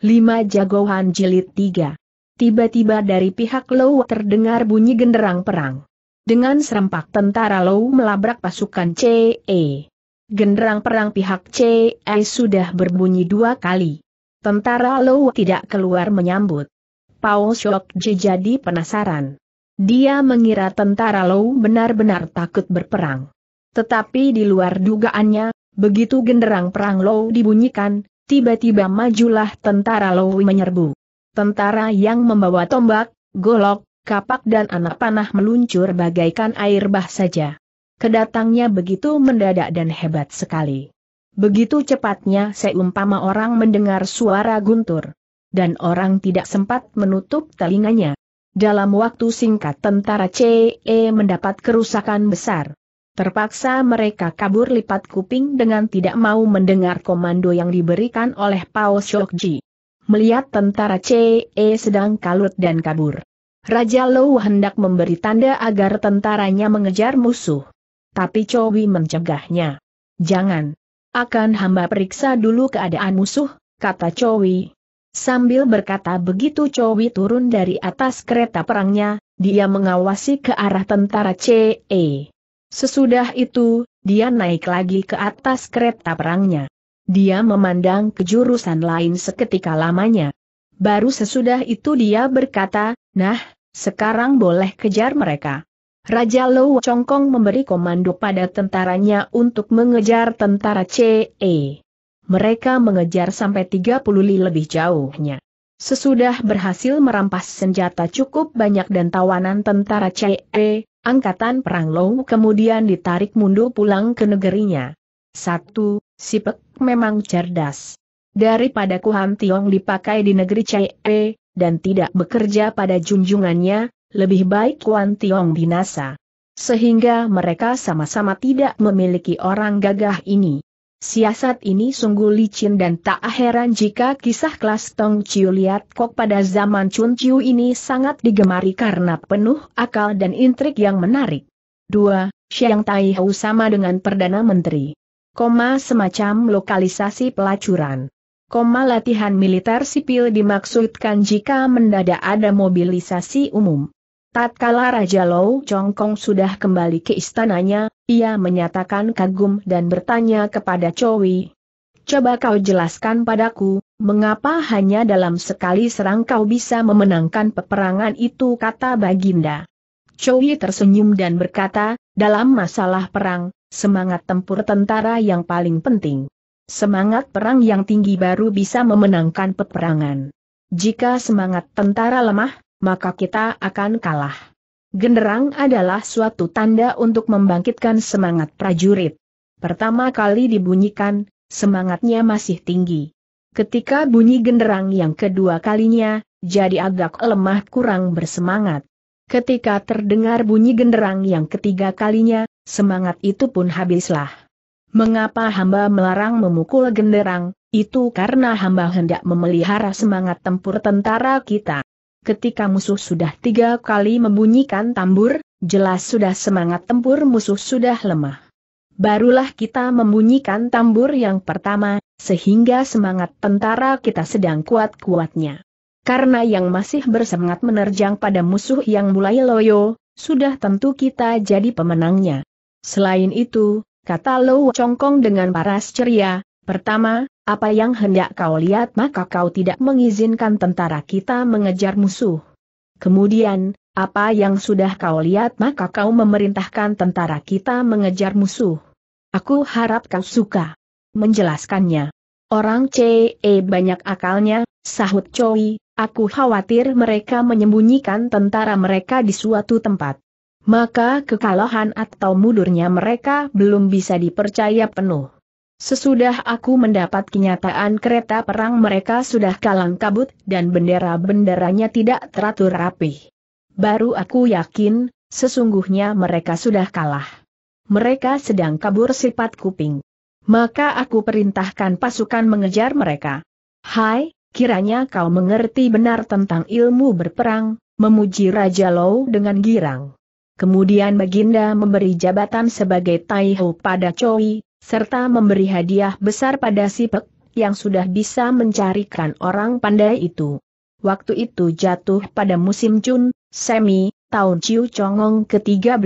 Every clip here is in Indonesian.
Lima jagoan jilid tiga. Tiba-tiba dari pihak Low terdengar bunyi genderang perang. Dengan serempak tentara Low melabrak pasukan CE. Genderang perang pihak CE sudah berbunyi dua kali. Tentara Low tidak keluar menyambut. Paul Shok jadi penasaran. Dia mengira tentara Low benar-benar takut berperang. Tetapi di luar dugaannya, begitu genderang perang Low dibunyikan, tiba-tiba majulah tentara Lowi menyerbu. Tentara yang membawa tombak, golok, kapak dan anak panah meluncur bagaikan air bah saja. Kedatangnya begitu mendadak dan hebat sekali. Begitu cepatnya seumpama orang mendengar suara guntur. Dan orang tidak sempat menutup telinganya. Dalam waktu singkat tentara CE mendapat kerusakan besar. Terpaksa mereka kabur lipat kuping dengan tidak mau mendengar komando yang diberikan oleh Pao Shokji. Melihat tentara CE sedang kalut dan kabur. Raja Low hendak memberi tanda agar tentaranya mengejar musuh. Tapi Chowi mencegahnya. Jangan. Akan hamba periksa dulu keadaan musuh, kata Chowi. Sambil berkata begitu Chowi turun dari atas kereta perangnya, dia mengawasi ke arah tentara CE. Sesudah itu, dia naik lagi ke atas kereta perangnya. Dia memandang ke jurusan lain seketika lamanya. Baru sesudah itu dia berkata, nah, sekarang boleh kejar mereka. Raja Low Chongkong memberi komando pada tentaranya untuk mengejar tentara CE. Mereka mengejar sampai 30 li lebih jauhnya. Sesudah berhasil merampas senjata cukup banyak dan tawanan tentara CE, Angkatan Perang Lou kemudian ditarik mundur pulang ke negerinya. Satu, Sipek memang cerdas. Daripada Kuham Tiong dipakai di negeri E dan tidak bekerja pada junjungannya, lebih baik Kuan Tiong binasa. Sehingga mereka sama-sama tidak memiliki orang gagah ini. Siasat ini sungguh licin dan tak heran jika kisah kelas Tong Chiu Liat Kok pada zaman Chun Chiu ini sangat digemari karena penuh akal dan intrik yang menarik. 2. Xiang Tai Hou sama dengan Perdana Menteri. Koma semacam lokalisasi pelacuran. Koma latihan militer sipil dimaksudkan jika mendadak ada mobilisasi umum. Tatkala Raja Lou Chong Kong sudah kembali ke istananya, ia menyatakan kagum dan bertanya kepada Chowi. Coba kau jelaskan padaku, mengapa hanya dalam sekali serang kau bisa memenangkan peperangan itu kata Baginda. Chowi tersenyum dan berkata, dalam masalah perang, semangat tempur tentara yang paling penting. Semangat perang yang tinggi baru bisa memenangkan peperangan. Jika semangat tentara lemah, maka kita akan kalah. Genderang adalah suatu tanda untuk membangkitkan semangat prajurit. Pertama kali dibunyikan, semangatnya masih tinggi. Ketika bunyi genderang yang kedua kalinya, jadi agak lemah kurang bersemangat. Ketika terdengar bunyi genderang yang ketiga kalinya, semangat itu pun habislah. Mengapa hamba melarang memukul genderang? Itu karena hamba hendak memelihara semangat tempur tentara kita ketika musuh sudah tiga kali membunyikan tambur, jelas sudah semangat tempur musuh sudah lemah. Barulah kita membunyikan tambur yang pertama, sehingga semangat tentara kita sedang kuat-kuatnya. Karena yang masih bersemangat menerjang pada musuh yang mulai loyo, sudah tentu kita jadi pemenangnya. Selain itu, kata Lou Chongkong dengan paras ceria, pertama, apa yang hendak kau lihat maka kau tidak mengizinkan tentara kita mengejar musuh. Kemudian, apa yang sudah kau lihat maka kau memerintahkan tentara kita mengejar musuh. Aku harap kau suka. Menjelaskannya. Orang CE banyak akalnya, sahut Choi, aku khawatir mereka menyembunyikan tentara mereka di suatu tempat. Maka kekalahan atau mudurnya mereka belum bisa dipercaya penuh. Sesudah aku mendapat kenyataan kereta perang mereka sudah kalang kabut dan bendera-benderanya tidak teratur rapih. Baru aku yakin, sesungguhnya mereka sudah kalah. Mereka sedang kabur sifat kuping. Maka aku perintahkan pasukan mengejar mereka. Hai, kiranya kau mengerti benar tentang ilmu berperang, memuji Raja Low dengan girang. Kemudian Baginda memberi jabatan sebagai Taihu pada Choi, serta memberi hadiah besar pada si yang sudah bisa mencarikan orang pandai itu. Waktu itu jatuh pada musim Jun, Semi, tahun Ciu Chongong ke-13.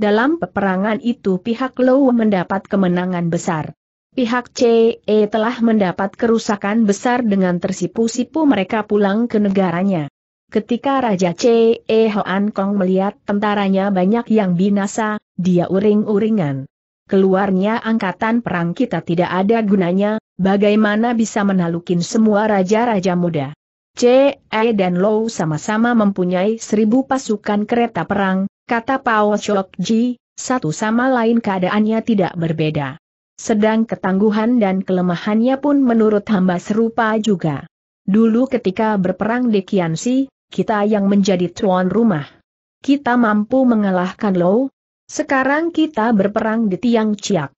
Dalam peperangan itu pihak Lou mendapat kemenangan besar. Pihak CE telah mendapat kerusakan besar dengan tersipu-sipu mereka pulang ke negaranya. Ketika Raja CE Hoan Kong melihat tentaranya banyak yang binasa, dia uring-uringan keluarnya angkatan perang kita tidak ada gunanya, bagaimana bisa menalukin semua raja-raja muda. C, E dan Low sama-sama mempunyai seribu pasukan kereta perang, kata Pao Chok Ji, satu sama lain keadaannya tidak berbeda. Sedang ketangguhan dan kelemahannya pun menurut hamba serupa juga. Dulu ketika berperang di Kiansi, kita yang menjadi tuan rumah. Kita mampu mengalahkan Low, sekarang kita berperang di tiang ciak.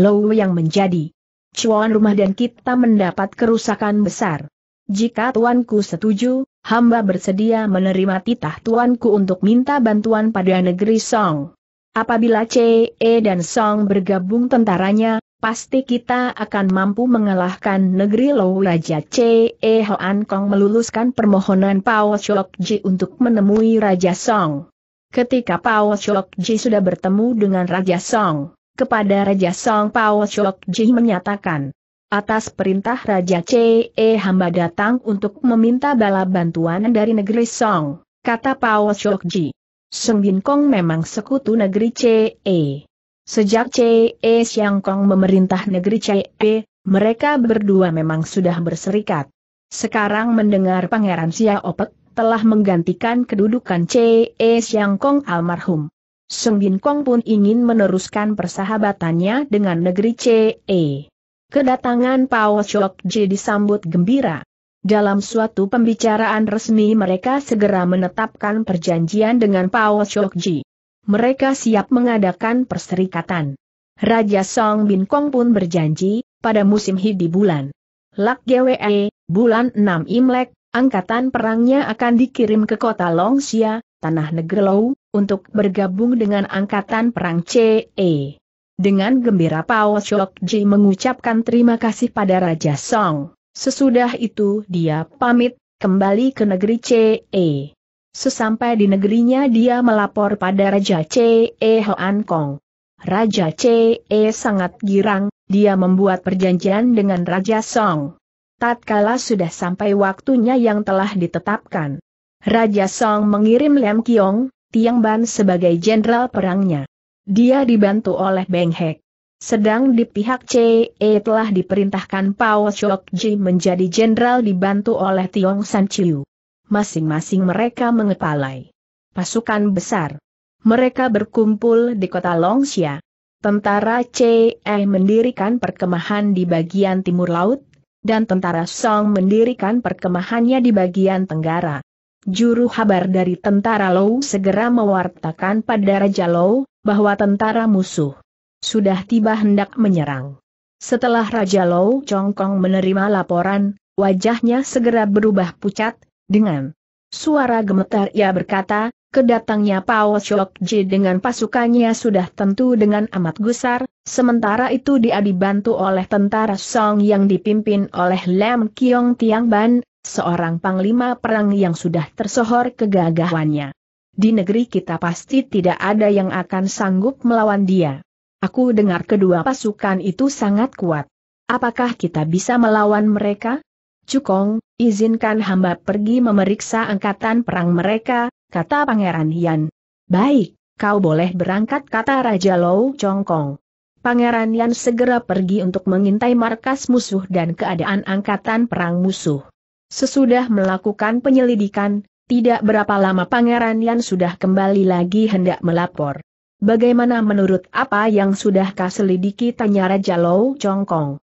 Low yang menjadi cuan rumah dan kita mendapat kerusakan besar. Jika tuanku setuju, hamba bersedia menerima titah tuanku untuk minta bantuan pada negeri Song. Apabila CE dan Song bergabung tentaranya, pasti kita akan mampu mengalahkan negeri Lou Raja C.E. Hoan Kong meluluskan permohonan Pao Chok Ji untuk menemui Raja Song. Ketika Pao Chok Ji sudah bertemu dengan Raja Song, kepada Raja Song Pao Chok Ji menyatakan, atas perintah Raja C.E. Eh, hamba datang untuk meminta bala bantuan dari negeri Song, kata Pao Chok Ji. Sung Bin Kong memang sekutu negeri C.E. Eh. Sejak C.E. Eh, Siang Kong memerintah negeri C.E., mereka berdua memang sudah berserikat. Sekarang mendengar Pangeran Xiao Pek, telah menggantikan kedudukan C.E. Siang Kong almarhum. Seng Bin Kong pun ingin meneruskan persahabatannya dengan negeri C.E. Kedatangan Pao Chok Ji disambut gembira. Dalam suatu pembicaraan resmi mereka segera menetapkan perjanjian dengan Pao Chok Ji. Mereka siap mengadakan perserikatan. Raja Song Bin Kong pun berjanji, pada musim Hidi bulan. Lak GWE, bulan 6 Imlek, Angkatan perangnya akan dikirim ke kota Longsia, tanah Negerlow, untuk bergabung dengan angkatan perang CE. Dengan gembira Pao Shokji mengucapkan terima kasih pada Raja Song. Sesudah itu dia pamit, kembali ke negeri CE. Sesampai di negerinya dia melapor pada Raja CE Hoan Kong. Raja CE sangat girang, dia membuat perjanjian dengan Raja Song tatkala sudah sampai waktunya yang telah ditetapkan. Raja Song mengirim Lem Kiong, Tiang Ban sebagai jenderal perangnya. Dia dibantu oleh Beng Hek. Sedang di pihak CE telah diperintahkan Pao Chok Ji menjadi jenderal dibantu oleh Tiong San Chiu. Masing-masing mereka mengepalai pasukan besar. Mereka berkumpul di kota Longxia. Tentara CE mendirikan perkemahan di bagian timur laut, dan tentara Song mendirikan perkemahannya di bagian tenggara. Juru kabar dari tentara Lou segera mewartakan pada Raja Lou bahwa tentara musuh sudah tiba hendak menyerang. Setelah Raja Lou Chongkong menerima laporan, wajahnya segera berubah pucat, dengan suara gemetar ia berkata, Kedatangnya Pao Ji dengan pasukannya sudah tentu dengan amat gusar, sementara itu dia dibantu oleh tentara Song yang dipimpin oleh Lam Kiong Tiang Ban, seorang panglima perang yang sudah tersohor kegagahannya. Di negeri kita pasti tidak ada yang akan sanggup melawan dia. Aku dengar kedua pasukan itu sangat kuat. Apakah kita bisa melawan mereka? Cukong, izinkan hamba pergi memeriksa angkatan perang mereka, kata Pangeran Yan. Baik, kau boleh berangkat kata Raja Lou Chongkong. Pangeran Yan segera pergi untuk mengintai markas musuh dan keadaan angkatan perang musuh. Sesudah melakukan penyelidikan, tidak berapa lama Pangeran Yan sudah kembali lagi hendak melapor. Bagaimana menurut apa yang sudah kau selidiki tanya Raja Lou Chongkong.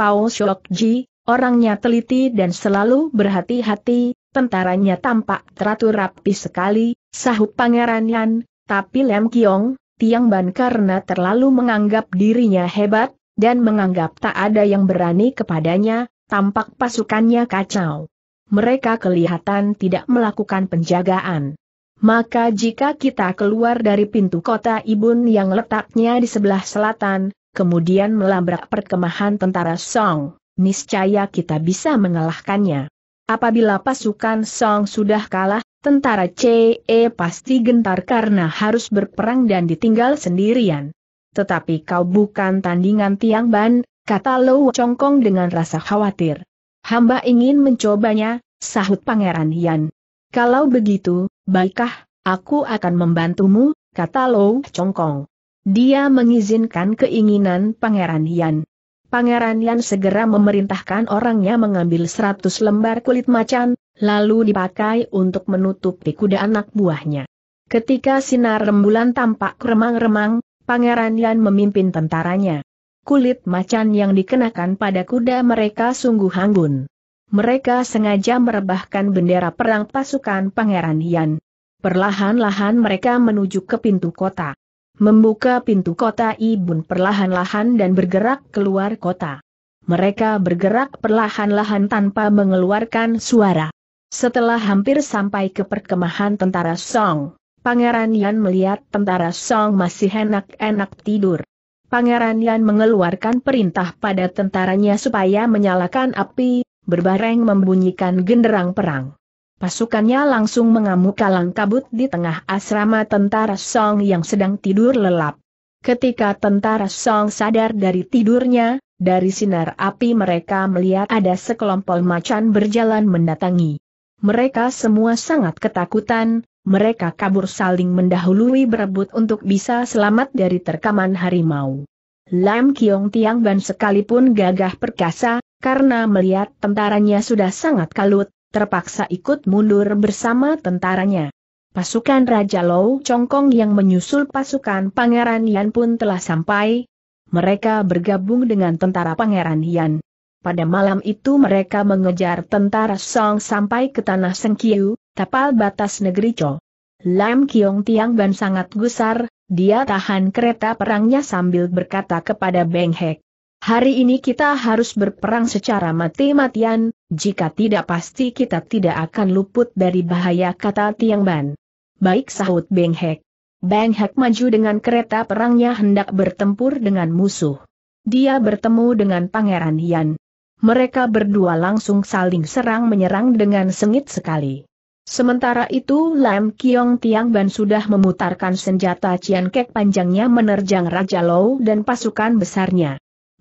Pao Ji, orangnya teliti dan selalu berhati-hati, Tentaranya tampak teratur rapi sekali, sahut Pangeran Yan, tapi Lem Kiong, Tiang Ban karena terlalu menganggap dirinya hebat, dan menganggap tak ada yang berani kepadanya, tampak pasukannya kacau. Mereka kelihatan tidak melakukan penjagaan. Maka jika kita keluar dari pintu kota Ibun yang letaknya di sebelah selatan, kemudian melabrak perkemahan tentara Song, niscaya kita bisa mengalahkannya. Apabila pasukan Song sudah kalah, tentara CE pasti gentar karena harus berperang dan ditinggal sendirian. Tetapi kau bukan tandingan Tiang Ban, kata Lo Chongkong dengan rasa khawatir. Hamba ingin mencobanya, sahut Pangeran Yan. Kalau begitu, baiklah, aku akan membantumu, kata Lo Chongkong. Dia mengizinkan keinginan Pangeran Yan. Pangeran Yan segera memerintahkan orangnya mengambil seratus lembar kulit macan, lalu dipakai untuk menutupi kuda anak buahnya. Ketika sinar rembulan tampak remang-remang, Pangeran Yan memimpin tentaranya. Kulit macan yang dikenakan pada kuda mereka sungguh anggun. Mereka sengaja merebahkan bendera perang pasukan Pangeran Yan. Perlahan-lahan mereka menuju ke pintu kota membuka pintu kota Ibun perlahan-lahan dan bergerak keluar kota. Mereka bergerak perlahan-lahan tanpa mengeluarkan suara. Setelah hampir sampai ke perkemahan tentara Song, Pangeran Yan melihat tentara Song masih enak-enak tidur. Pangeran Yan mengeluarkan perintah pada tentaranya supaya menyalakan api, berbareng membunyikan genderang perang. Pasukannya langsung mengamuk kalang kabut di tengah asrama tentara Song yang sedang tidur lelap. Ketika tentara Song sadar dari tidurnya, dari sinar api mereka melihat ada sekelompok macan berjalan mendatangi. Mereka semua sangat ketakutan, mereka kabur saling mendahului berebut untuk bisa selamat dari terkaman harimau. Lam Kiong Tiang Ban sekalipun gagah perkasa, karena melihat tentaranya sudah sangat kalut, terpaksa ikut mundur bersama tentaranya. Pasukan Raja Lou Chongkong yang menyusul pasukan Pangeran Yan pun telah sampai. Mereka bergabung dengan tentara Pangeran Yan. Pada malam itu mereka mengejar tentara Song sampai ke tanah Sengkiu, tapal batas negeri Cho. Lam Kiong Tiang Ban sangat gusar, dia tahan kereta perangnya sambil berkata kepada Beng Hek. Hari ini kita harus berperang secara mati-matian, jika tidak pasti kita tidak akan luput dari bahaya kata Tiang Ban. Baik sahut Beng Hek. Beng Hek maju dengan kereta perangnya hendak bertempur dengan musuh. Dia bertemu dengan Pangeran Yan. Mereka berdua langsung saling serang menyerang dengan sengit sekali. Sementara itu Lam Kiong Tiang Ban sudah memutarkan senjata Cian Kek panjangnya menerjang Raja Lou dan pasukan besarnya.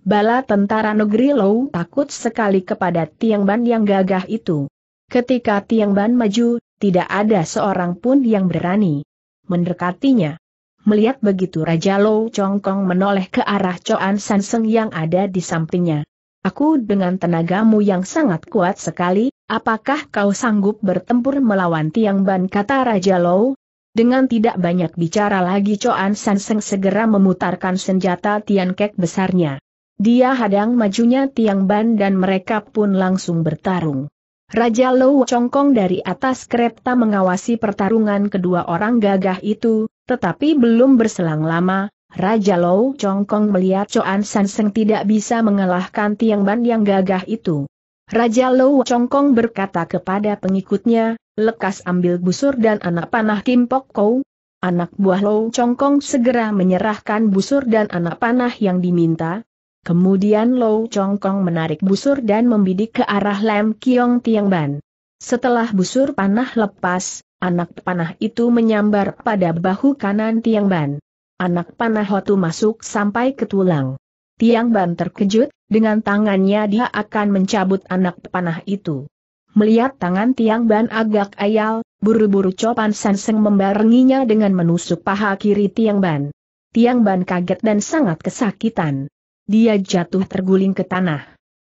Bala tentara negeri Lou takut sekali kepada Tiang Ban yang gagah itu. Ketika Tiang Ban maju, tidak ada seorang pun yang berani mendekatinya. Melihat begitu Raja Lou Chongkong menoleh ke arah Choan Sanseng yang ada di sampingnya. Aku dengan tenagamu yang sangat kuat sekali, apakah kau sanggup bertempur melawan Tiang Ban kata Raja Lou? Dengan tidak banyak bicara lagi Choan Sanseng segera memutarkan senjata Tian Kek besarnya. Dia hadang majunya tiang ban dan mereka pun langsung bertarung. Raja Lou Chongkong dari atas kereta mengawasi pertarungan kedua orang gagah itu, tetapi belum berselang lama, Raja Lou Chongkong melihat Choan San Seng tidak bisa mengalahkan tiang ban yang gagah itu. Raja Lou Chongkong berkata kepada pengikutnya, lekas ambil busur dan anak panah Kim Pok Kou. Anak buah Lou Chongkong segera menyerahkan busur dan anak panah yang diminta, Kemudian Lou Chong Kong menarik busur dan membidik ke arah Lam Kiong Tiang Ban. Setelah busur panah lepas, anak panah itu menyambar pada bahu kanan Tiang Ban. Anak panah Hotu masuk sampai ke tulang. Tiang Ban terkejut, dengan tangannya dia akan mencabut anak panah itu. Melihat tangan Tiang Ban agak ayal, buru-buru Copan Sanseng membarenginya dengan menusuk paha kiri Tiang Ban. Tiang Ban kaget dan sangat kesakitan dia jatuh terguling ke tanah.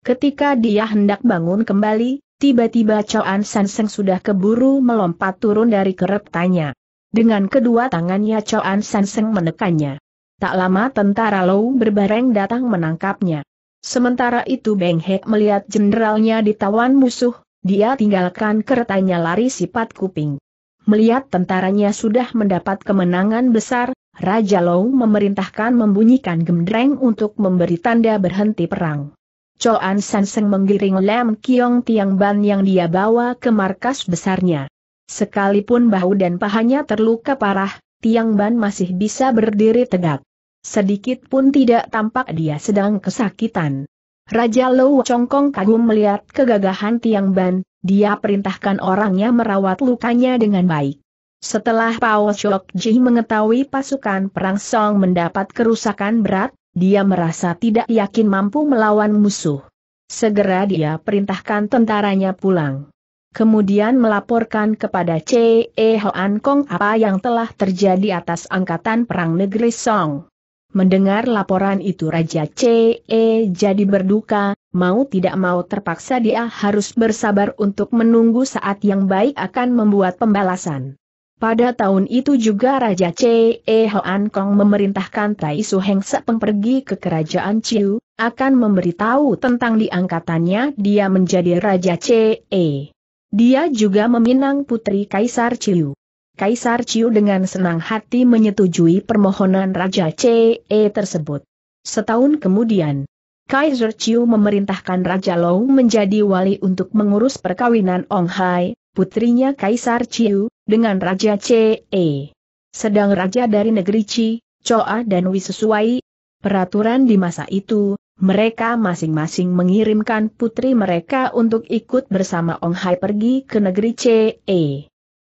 Ketika dia hendak bangun kembali, tiba-tiba Choan Sanseng sudah keburu melompat turun dari keretanya. Dengan kedua tangannya Choan Sanseng menekannya. Tak lama tentara Lou berbareng datang menangkapnya. Sementara itu Beng Hek melihat jenderalnya ditawan musuh, dia tinggalkan keretanya lari sifat kuping. Melihat tentaranya sudah mendapat kemenangan besar, Raja Lou memerintahkan membunyikan gemdreng untuk memberi tanda berhenti perang. Choan Sanseng menggiring Lam Kiong Tiang Ban yang dia bawa ke markas besarnya. Sekalipun bahu dan pahanya terluka parah, Tiang Ban masih bisa berdiri tegak. Sedikit pun tidak tampak dia sedang kesakitan. Raja Lou Congkong kagum melihat kegagahan Tiang Ban, dia perintahkan orangnya merawat lukanya dengan baik. Setelah Pao Chok Ji mengetahui pasukan perang Song mendapat kerusakan berat, dia merasa tidak yakin mampu melawan musuh. Segera dia perintahkan tentaranya pulang. Kemudian melaporkan kepada C.E. Hoan Kong apa yang telah terjadi atas angkatan perang negeri Song. Mendengar laporan itu Raja C.E. E jadi berduka, mau tidak mau terpaksa dia harus bersabar untuk menunggu saat yang baik akan membuat pembalasan. Pada tahun itu juga Raja C.E. Hoan Kong memerintahkan Tai Su Heng Sepeng pergi ke kerajaan Chiu, akan memberitahu tentang diangkatannya dia menjadi Raja C.E. E. Dia juga meminang putri Kaisar Chiu. Kaisar Chiu dengan senang hati menyetujui permohonan Raja C.E. E tersebut. Setahun kemudian, Kaisar Chiu memerintahkan Raja Long menjadi wali untuk mengurus perkawinan Ong Hai, putrinya Kaisar Chiu, dengan Raja CE. Sedang Raja dari negeri Ci, Coa dan Wi sesuai peraturan di masa itu, mereka masing-masing mengirimkan putri mereka untuk ikut bersama Ong Hai pergi ke negeri CE.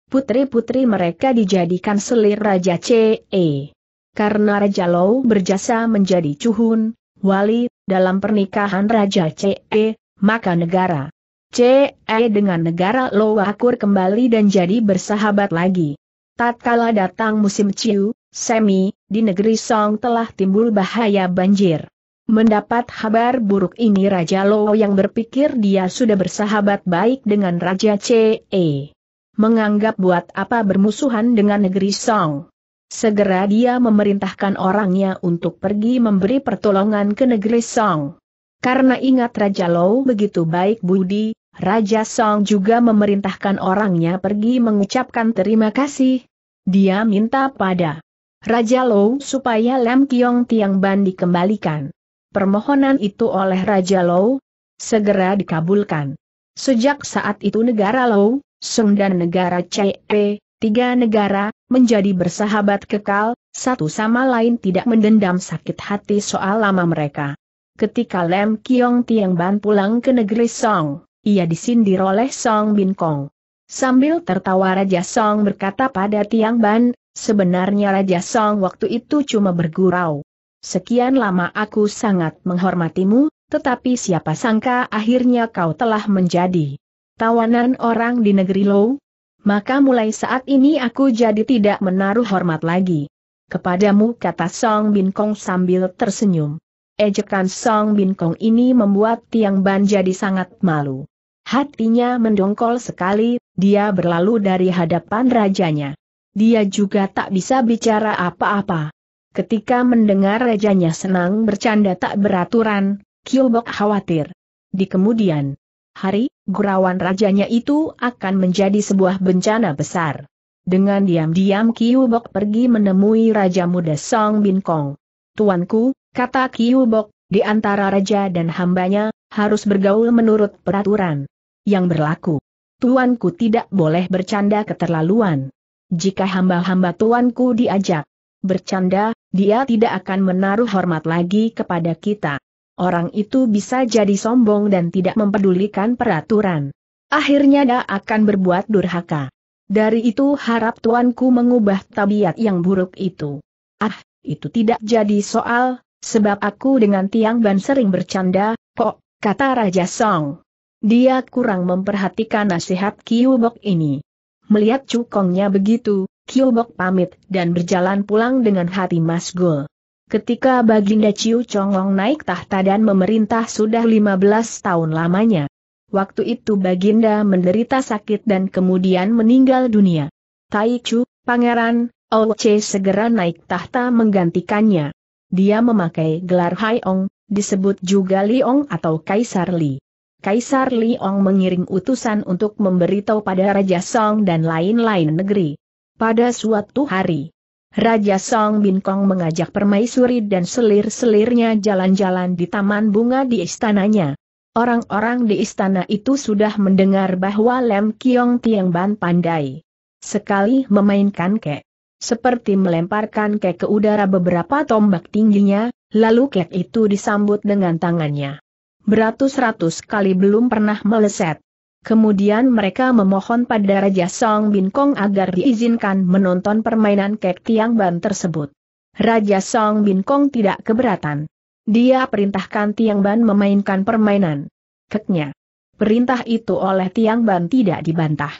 Putri-putri mereka dijadikan selir Raja CE. Karena Raja Lou berjasa menjadi cuhun, wali, dalam pernikahan Raja CE, maka negara CE dengan negara Lowakur kembali dan jadi bersahabat lagi. Tatkala datang musim Ciu, Semi, di negeri Song telah timbul bahaya banjir. Mendapat kabar buruk ini Raja Lo yang berpikir dia sudah bersahabat baik dengan Raja CE. Menganggap buat apa bermusuhan dengan negeri Song. Segera dia memerintahkan orangnya untuk pergi memberi pertolongan ke negeri Song. Karena ingat Raja Lo begitu baik budi, Raja Song juga memerintahkan orangnya pergi mengucapkan terima kasih. Dia minta pada Raja Lou supaya Lam Kiong Tiang Ban dikembalikan. Permohonan itu oleh Raja Lou segera dikabulkan. Sejak saat itu negara Lou, Sung dan negara P, tiga negara, menjadi bersahabat kekal, satu sama lain tidak mendendam sakit hati soal lama mereka. Ketika Lam Kiong Tiang Ban pulang ke negeri Song, ia disindir oleh Song Bin Kong. Sambil tertawa Raja Song berkata pada Tiang Ban, sebenarnya Raja Song waktu itu cuma bergurau. Sekian lama aku sangat menghormatimu, tetapi siapa sangka akhirnya kau telah menjadi tawanan orang di negeri Low? Maka mulai saat ini aku jadi tidak menaruh hormat lagi. Kepadamu kata Song Bin Kong sambil tersenyum. Ejekan Song Bin Kong ini membuat Tiang Ban jadi sangat malu. Hatinya mendongkol sekali, dia berlalu dari hadapan rajanya. Dia juga tak bisa bicara apa-apa. Ketika mendengar rajanya senang bercanda tak beraturan, Kyobok khawatir. Di kemudian hari, gurauan rajanya itu akan menjadi sebuah bencana besar. Dengan diam-diam Kyubok pergi menemui Raja Muda Song Bin Kong. Tuanku, kata Kyubok, di antara raja dan hambanya, harus bergaul menurut peraturan yang berlaku. Tuanku tidak boleh bercanda keterlaluan. Jika hamba-hamba tuanku diajak bercanda, dia tidak akan menaruh hormat lagi kepada kita. Orang itu bisa jadi sombong dan tidak mempedulikan peraturan. Akhirnya dia akan berbuat durhaka. Dari itu harap tuanku mengubah tabiat yang buruk itu. Ah, itu tidak jadi soal, sebab aku dengan Tiang Ban sering bercanda, kok, kata Raja Song. Dia kurang memperhatikan nasihat Kiubok ini. Melihat cukongnya begitu, Kyubok pamit dan berjalan pulang dengan hati masgul. Ketika Baginda Ciu Chongong naik tahta dan memerintah sudah 15 tahun lamanya. Waktu itu Baginda menderita sakit dan kemudian meninggal dunia. Tai Chu, Pangeran, Oce segera naik tahta menggantikannya. Dia memakai gelar Haiong, disebut juga Liong atau Kaisar Li. Kaisar Liong mengiring utusan untuk memberitahu pada Raja Song dan lain-lain negeri. Pada suatu hari, Raja Song Bin Kong mengajak permaisuri dan selir-selirnya jalan-jalan di taman bunga di istananya. Orang-orang di istana itu sudah mendengar bahwa Lem Kiong Tiang Ban pandai. Sekali memainkan kek. Seperti melemparkan kek ke udara beberapa tombak tingginya, lalu kek itu disambut dengan tangannya beratus-ratus kali belum pernah meleset. Kemudian mereka memohon pada Raja Song Bin Kong agar diizinkan menonton permainan kek tiang ban tersebut. Raja Song Bin Kong tidak keberatan. Dia perintahkan Tiang Ban memainkan permainan. Keknya. Perintah itu oleh Tiang Ban tidak dibantah.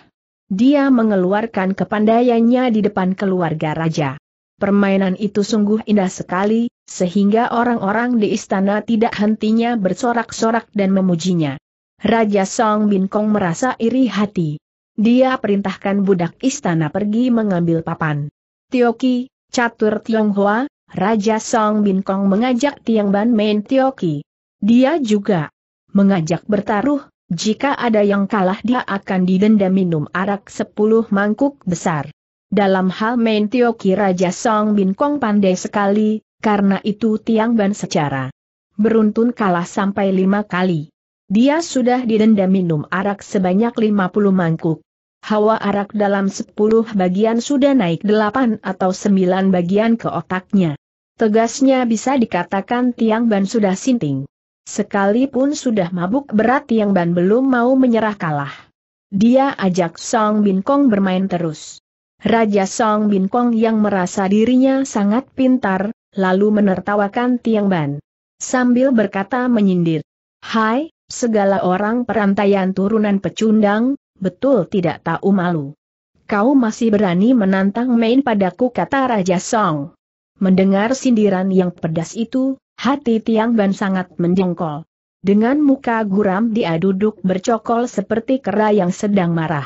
Dia mengeluarkan kepandaiannya di depan keluarga raja. Permainan itu sungguh indah sekali, sehingga orang-orang di istana tidak hentinya bersorak-sorak dan memujinya. Raja Song Bin Kong merasa iri hati. Dia perintahkan budak istana pergi mengambil papan. Tioki, catur Tionghoa, Raja Song Bin Kong mengajak Tiang Ban main Tioki. Dia juga mengajak bertaruh, jika ada yang kalah dia akan didenda minum arak sepuluh mangkuk besar. Dalam hal main Tioki Raja Song Bin Kong pandai sekali, karena itu Tiang Ban secara beruntun kalah sampai lima kali. Dia sudah didenda minum arak sebanyak lima puluh mangkuk. Hawa arak dalam sepuluh bagian sudah naik delapan atau sembilan bagian ke otaknya. Tegasnya bisa dikatakan Tiang Ban sudah sinting. Sekalipun sudah mabuk berat Tiang Ban belum mau menyerah kalah. Dia ajak Song Bin Kong bermain terus. Raja Song Bin Kong yang merasa dirinya sangat pintar, lalu menertawakan Tiang Ban. Sambil berkata menyindir, Hai, segala orang perantaian turunan pecundang, betul tidak tahu malu. Kau masih berani menantang main padaku kata Raja Song. Mendengar sindiran yang pedas itu, hati Tiang Ban sangat menjengkol. Dengan muka guram dia duduk bercokol seperti kera yang sedang marah.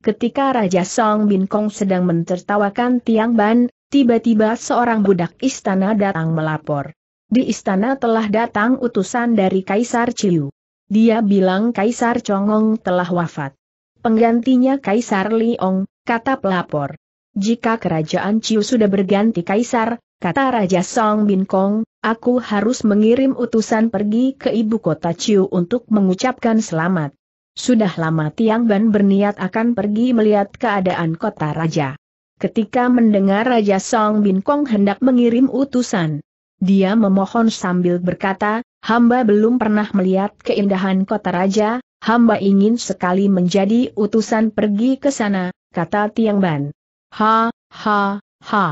Ketika Raja Song Bin Kong sedang mentertawakan Tiang Ban, tiba-tiba seorang budak istana datang melapor. Di istana telah datang utusan dari Kaisar Chiu. Dia bilang Kaisar Chongong telah wafat. Penggantinya Kaisar Liong, kata pelapor. Jika kerajaan Ciu sudah berganti Kaisar, kata Raja Song Bin Kong, aku harus mengirim utusan pergi ke ibu kota Ciu untuk mengucapkan selamat. Sudah lama Tiang Ban berniat akan pergi melihat keadaan kota raja. Ketika mendengar Raja Song Bin Kong hendak mengirim utusan, dia memohon sambil berkata, hamba belum pernah melihat keindahan kota raja, hamba ingin sekali menjadi utusan pergi ke sana, kata Tiang Ban. Ha, ha, ha.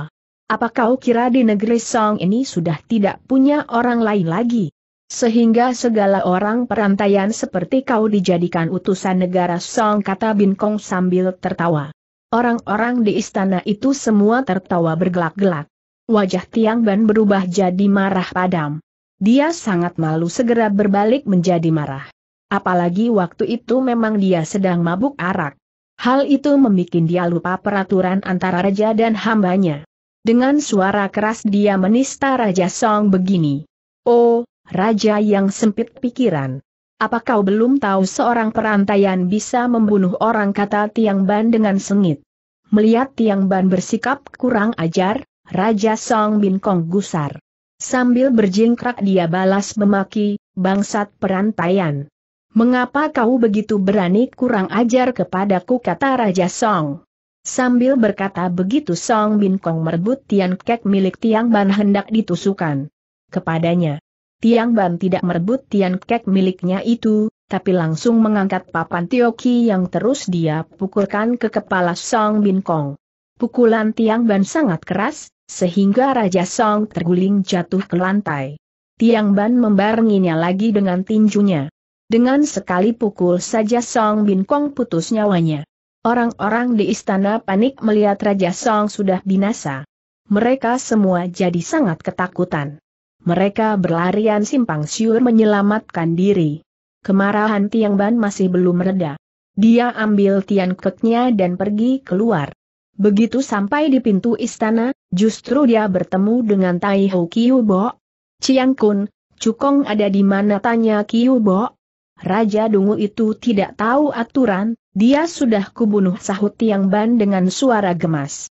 Apa kau kira di negeri Song ini sudah tidak punya orang lain lagi? Sehingga segala orang perantaian seperti kau dijadikan utusan negara Song kata Bin Kong sambil tertawa. Orang-orang di istana itu semua tertawa bergelak-gelak. Wajah Tiang Ban berubah jadi marah padam. Dia sangat malu segera berbalik menjadi marah. Apalagi waktu itu memang dia sedang mabuk arak. Hal itu membuat dia lupa peraturan antara raja dan hambanya. Dengan suara keras dia menista Raja Song begini. Oh, Raja yang sempit pikiran. Apa kau belum tahu seorang perantaian bisa membunuh orang kata Tiang Ban dengan sengit? Melihat Tiang Ban bersikap kurang ajar, Raja Song Bin Kong gusar. Sambil berjingkrak dia balas memaki, bangsat perantaian. Mengapa kau begitu berani kurang ajar kepadaku kata Raja Song. Sambil berkata begitu Song Bin Kong merebut Tian Kek milik Tiang Ban hendak ditusukan kepadanya. Tiang Ban tidak merebut Tian Kek miliknya itu, tapi langsung mengangkat papan Tioki yang terus dia pukulkan ke kepala Song Bin Kong. Pukulan Tiang Ban sangat keras, sehingga Raja Song terguling jatuh ke lantai. Tiang Ban membaringinya lagi dengan tinjunya. Dengan sekali pukul saja Song Bin Kong putus nyawanya. Orang-orang di istana panik melihat Raja Song sudah binasa. Mereka semua jadi sangat ketakutan. Mereka berlarian simpang siur menyelamatkan diri. Kemarahan Tiang Ban masih belum reda. Dia ambil Tian Keknya dan pergi keluar. Begitu sampai di pintu istana, justru dia bertemu dengan Tai Ho Kiu Bo. Ciang Kun, Cukong ada di mana tanya Kiu Bo? Raja Dungu itu tidak tahu aturan, dia sudah kubunuh sahut Tiang Ban dengan suara gemas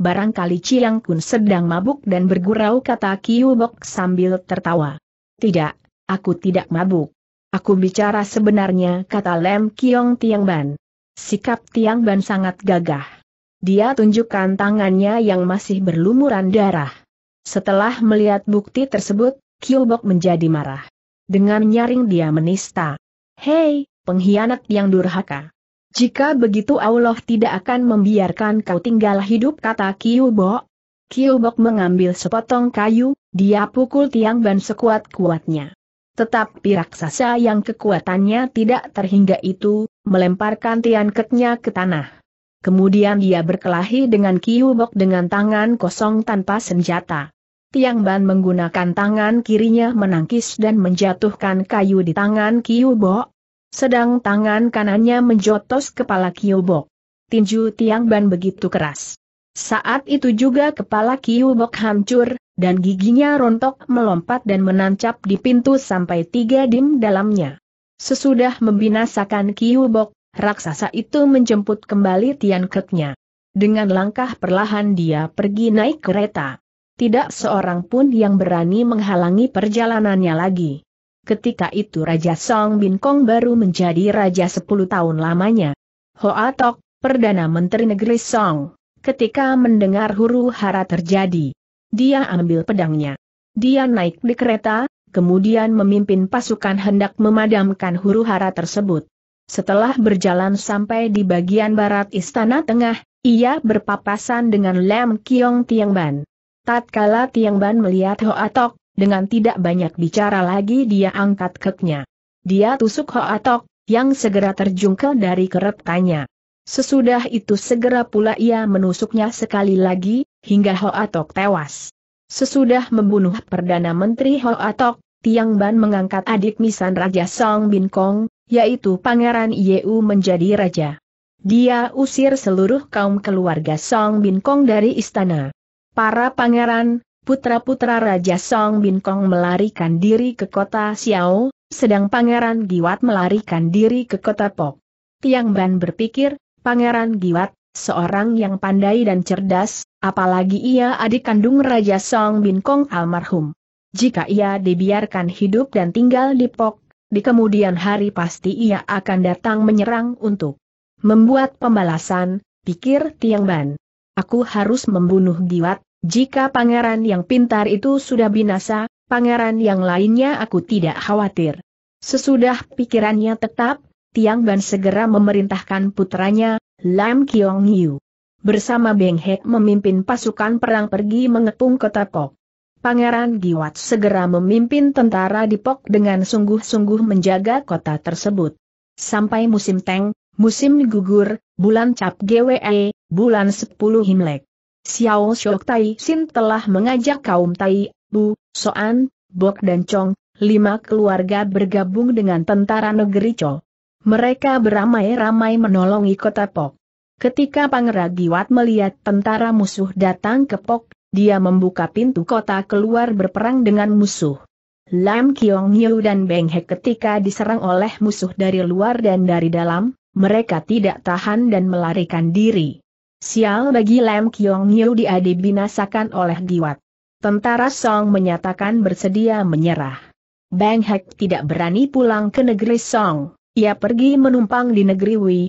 barangkali Chiang Kun sedang mabuk dan bergurau kata Kiubok sambil tertawa. Tidak, aku tidak mabuk. Aku bicara sebenarnya kata Lem Kiong Tiang Ban. Sikap Tiang Ban sangat gagah. Dia tunjukkan tangannya yang masih berlumuran darah. Setelah melihat bukti tersebut, Kiubok menjadi marah. Dengan nyaring dia menista. Hei, pengkhianat yang durhaka. Jika begitu Allah tidak akan membiarkan kau tinggal hidup kata Kiyubok. Kiyubok mengambil sepotong kayu, dia pukul tiang ban sekuat-kuatnya. Tetapi raksasa yang kekuatannya tidak terhingga itu, melemparkan tian keknya ke tanah. Kemudian dia berkelahi dengan Kiyubok dengan tangan kosong tanpa senjata. Tiang ban menggunakan tangan kirinya menangkis dan menjatuhkan kayu di tangan Kiyubok. Sedang tangan kanannya menjotos kepala Kiobok. Tinju Tiang Ban begitu keras. Saat itu juga kepala Kiobok hancur, dan giginya rontok melompat dan menancap di pintu sampai tiga dim dalamnya. Sesudah membinasakan Kiobok, raksasa itu menjemput kembali Tian Keknya. Dengan langkah perlahan dia pergi naik kereta. Tidak seorang pun yang berani menghalangi perjalanannya lagi. Ketika itu Raja Song Bin Kong baru menjadi Raja 10 tahun lamanya. Hoa Tok, Perdana Menteri Negeri Song, ketika mendengar huru hara terjadi. Dia ambil pedangnya. Dia naik di kereta, kemudian memimpin pasukan hendak memadamkan huru hara tersebut. Setelah berjalan sampai di bagian barat istana tengah, ia berpapasan dengan Lam Kiong Tiang Ban. Tatkala Tiang Ban melihat Hoa Tok, dengan tidak banyak bicara lagi dia angkat keknya. Dia tusuk Hoatok, yang segera terjungkel dari keretanya. Sesudah itu segera pula ia menusuknya sekali lagi, hingga Hoatok tewas. Sesudah membunuh Perdana Menteri Hoatok, Tiang Ban mengangkat adik misan Raja Song Bin Kong, yaitu Pangeran Yeu menjadi raja. Dia usir seluruh kaum keluarga Song Bin Kong dari istana. Para pangeran, putra-putra Raja Song Bin Kong melarikan diri ke kota Xiao, sedang Pangeran Giwat melarikan diri ke kota Pok. Tiang Ban berpikir, Pangeran Giwat, seorang yang pandai dan cerdas, apalagi ia adik kandung Raja Song Bin Kong almarhum. Jika ia dibiarkan hidup dan tinggal di Pok, di kemudian hari pasti ia akan datang menyerang untuk membuat pembalasan, pikir Tiang Ban. Aku harus membunuh Giwat, jika pangeran yang pintar itu sudah binasa, pangeran yang lainnya aku tidak khawatir. Sesudah pikirannya tetap, Tiang Ban segera memerintahkan putranya, Lam Kiong Yu. Bersama Beng Hek memimpin pasukan perang pergi mengepung kota Pok. Pangeran Giwat segera memimpin tentara di Pok dengan sungguh-sungguh menjaga kota tersebut. Sampai musim Teng, musim gugur, bulan Cap GWE, bulan 10 Himlek. Xiao Shok Tai Sin telah mengajak kaum Tai, Bu, Soan, Bok dan Chong, lima keluarga bergabung dengan tentara negeri Cho. Mereka beramai-ramai menolongi kota Pok. Ketika Pangragiwat melihat tentara musuh datang ke Pok, dia membuka pintu kota keluar berperang dengan musuh. Lam Kiong Yu dan Beng He ketika diserang oleh musuh dari luar dan dari dalam, mereka tidak tahan dan melarikan diri. Sial bagi Lam Kiong Niu dia oleh Diwat. Tentara Song menyatakan bersedia menyerah. Bang Hek tidak berani pulang ke negeri Song, ia pergi menumpang di negeri Wei.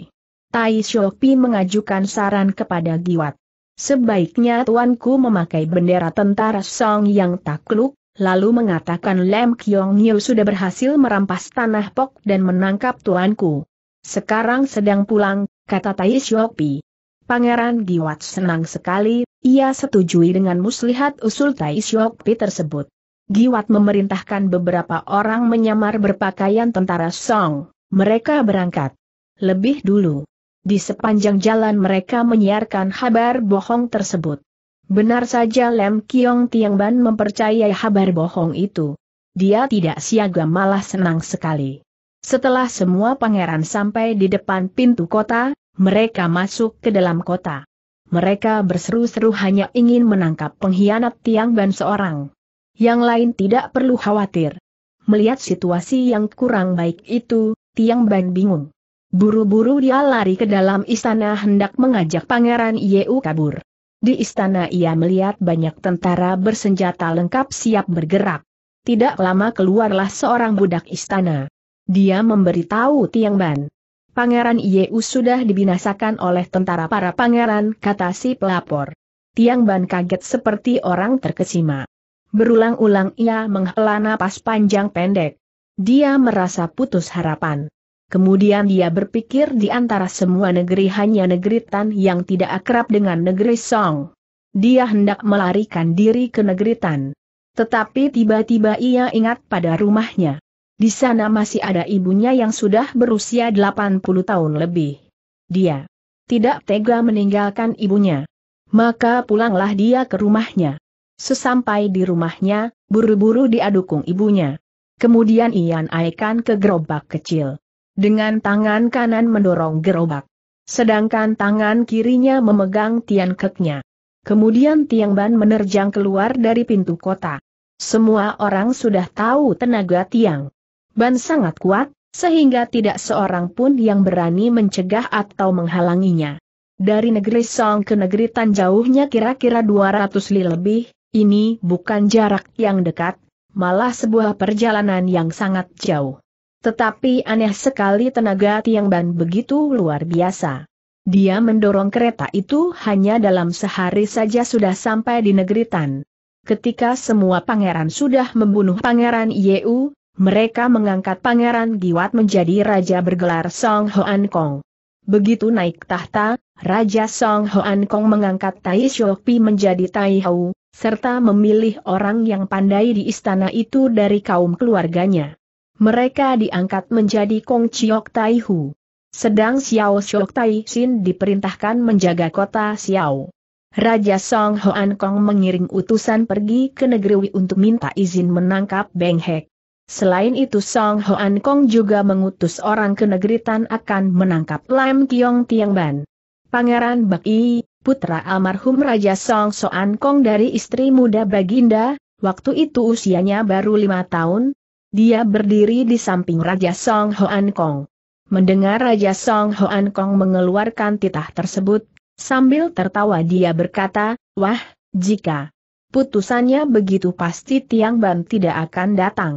Tai Shopi mengajukan saran kepada Giwat. Sebaiknya tuanku memakai bendera tentara Song yang takluk, lalu mengatakan Lam Kiong Niu sudah berhasil merampas tanah Pok dan menangkap tuanku. Sekarang sedang pulang, kata Tai Shopi. Pangeran Giwat senang sekali, ia setujui dengan muslihat usul Tai Pi tersebut. Giwat memerintahkan beberapa orang menyamar berpakaian tentara Song, mereka berangkat. Lebih dulu. Di sepanjang jalan mereka menyiarkan kabar bohong tersebut. Benar saja Lem Kiong Tiang Ban mempercayai kabar bohong itu. Dia tidak siaga malah senang sekali. Setelah semua pangeran sampai di depan pintu kota, mereka masuk ke dalam kota. Mereka berseru-seru hanya ingin menangkap pengkhianat Tiang Ban seorang. Yang lain tidak perlu khawatir. Melihat situasi yang kurang baik itu, Tiang Ban bingung. Buru-buru dia lari ke dalam istana hendak mengajak Pangeran Yeu kabur. Di istana ia melihat banyak tentara bersenjata lengkap siap bergerak. Tidak lama keluarlah seorang budak istana. Dia memberitahu Tiang Ban. Pangeran Yeu sudah dibinasakan oleh tentara para pangeran, kata si pelapor. Tiang Ban kaget seperti orang terkesima. Berulang-ulang ia menghela napas panjang pendek. Dia merasa putus harapan. Kemudian dia berpikir di antara semua negeri hanya negeri Tan yang tidak akrab dengan negeri Song. Dia hendak melarikan diri ke negeri Tan. Tetapi tiba-tiba ia ingat pada rumahnya. Di sana masih ada ibunya yang sudah berusia 80 tahun lebih. Dia tidak tega meninggalkan ibunya. Maka pulanglah dia ke rumahnya. Sesampai di rumahnya, buru-buru diadukung ibunya. Kemudian Ian aikan ke gerobak kecil. Dengan tangan kanan mendorong gerobak. Sedangkan tangan kirinya memegang tian keknya. Kemudian Tiang Ban menerjang keluar dari pintu kota. Semua orang sudah tahu tenaga Tiang. Ban sangat kuat, sehingga tidak seorang pun yang berani mencegah atau menghalanginya. Dari negeri Song ke negeri Tan jauhnya kira-kira 200 li lebih, ini bukan jarak yang dekat, malah sebuah perjalanan yang sangat jauh. Tetapi aneh sekali tenaga Tiang Ban begitu luar biasa. Dia mendorong kereta itu hanya dalam sehari saja sudah sampai di negeri Tan. Ketika semua pangeran sudah membunuh pangeran Yeu, mereka mengangkat Pangeran Giwat menjadi raja bergelar Song Hoan Kong. Begitu naik tahta, Raja Song Hoan Kong mengangkat Tai Shopi menjadi Tai Hou, serta memilih orang yang pandai di istana itu dari kaum keluarganya. Mereka diangkat menjadi Kong Chiok Tai Hu. Sedang Xiao Shok Tai Xin diperintahkan menjaga kota Xiao. Raja Song Hoan Kong mengiring utusan pergi ke negeri Wei untuk minta izin menangkap Beng Hek. Selain itu Song Hoan Kong juga mengutus orang ke negeri Tan akan menangkap Lam Kiong Tiang Ban. Pangeran Bak I, putra almarhum Raja Song Soan Kong dari istri muda Baginda, waktu itu usianya baru lima tahun, dia berdiri di samping Raja Song Hoan Kong. Mendengar Raja Song Hoan Kong mengeluarkan titah tersebut, sambil tertawa dia berkata, Wah, jika putusannya begitu pasti Tiang Ban tidak akan datang.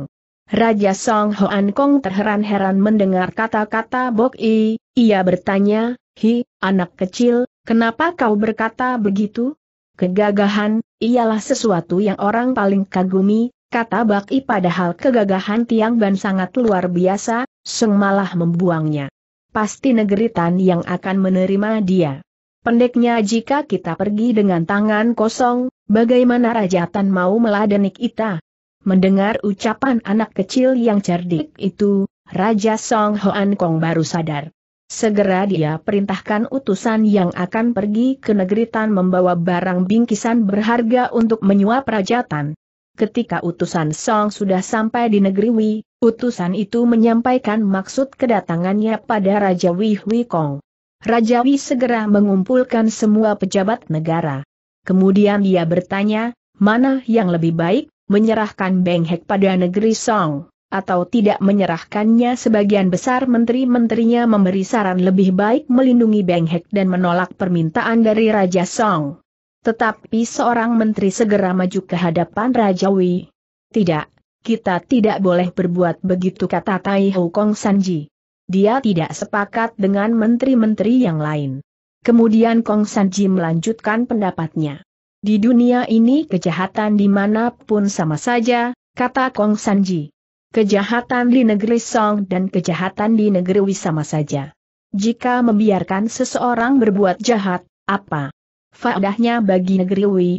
Raja Song Hoan Kong terheran-heran mendengar kata-kata Bok I, ia bertanya, Hi, anak kecil, kenapa kau berkata begitu? Kegagahan, ialah sesuatu yang orang paling kagumi, kata Bok I padahal kegagahan Tiang Ban sangat luar biasa, Seng malah membuangnya. Pasti negeri Tan yang akan menerima dia. Pendeknya jika kita pergi dengan tangan kosong, bagaimana Raja Tan mau meladenik kita, Mendengar ucapan anak kecil yang cerdik itu, Raja Song Hoan Kong baru sadar. Segera dia perintahkan utusan yang akan pergi ke negeri Tan membawa barang bingkisan berharga untuk menyuap Raja Tan. Ketika utusan Song sudah sampai di negeri Wei, utusan itu menyampaikan maksud kedatangannya pada Raja Wei Hui Kong. Raja Wei segera mengumpulkan semua pejabat negara. Kemudian dia bertanya, mana yang lebih baik, menyerahkan Benghek pada negeri Song, atau tidak menyerahkannya sebagian besar menteri-menterinya memberi saran lebih baik melindungi Benghek dan menolak permintaan dari Raja Song. Tetapi seorang menteri segera maju ke hadapan Raja Wei. Tidak, kita tidak boleh berbuat begitu kata Tai Kong Sanji. Dia tidak sepakat dengan menteri-menteri yang lain. Kemudian Kong Sanji melanjutkan pendapatnya. Di dunia ini kejahatan dimanapun sama saja, kata Kong Sanji. Kejahatan di negeri Song dan kejahatan di negeri Wei sama saja. Jika membiarkan seseorang berbuat jahat, apa faedahnya bagi negeri Wei?